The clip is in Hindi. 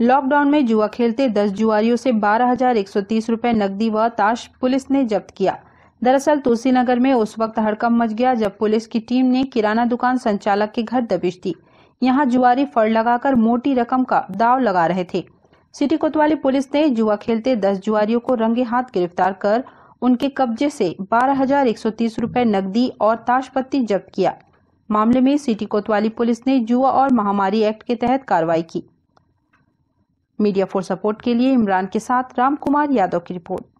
लॉकडाउन में जुआ खेलते दस जुआरियों से बारह हजार एक सौ तीस रूपए नकदी व ताश पुलिस ने जब्त किया दरअसल तुलसीनगर में उस वक्त हड़कम मच गया जब पुलिस की टीम ने किराना दुकान संचालक के घर दबिश दी यहां जुआरी फड़ लगाकर मोटी रकम का दाव लगा रहे थे सिटी कोतवाली पुलिस ने जुआ खेलते दस जुआरियों को रंगे हाथ गिरफ्तार कर उनके कब्जे से बारह हजार एक सौ तीस रूपए नकदी और ताश पत्ती जब्त किया मामले में सिटी कोतवाली पुलिस ने जुआ और महामारी एक्ट के तहत कार्रवाई की मीडिया फॉर सपोर्ट के लिए इमरान के साथ राम कुमार यादव की रिपोर्ट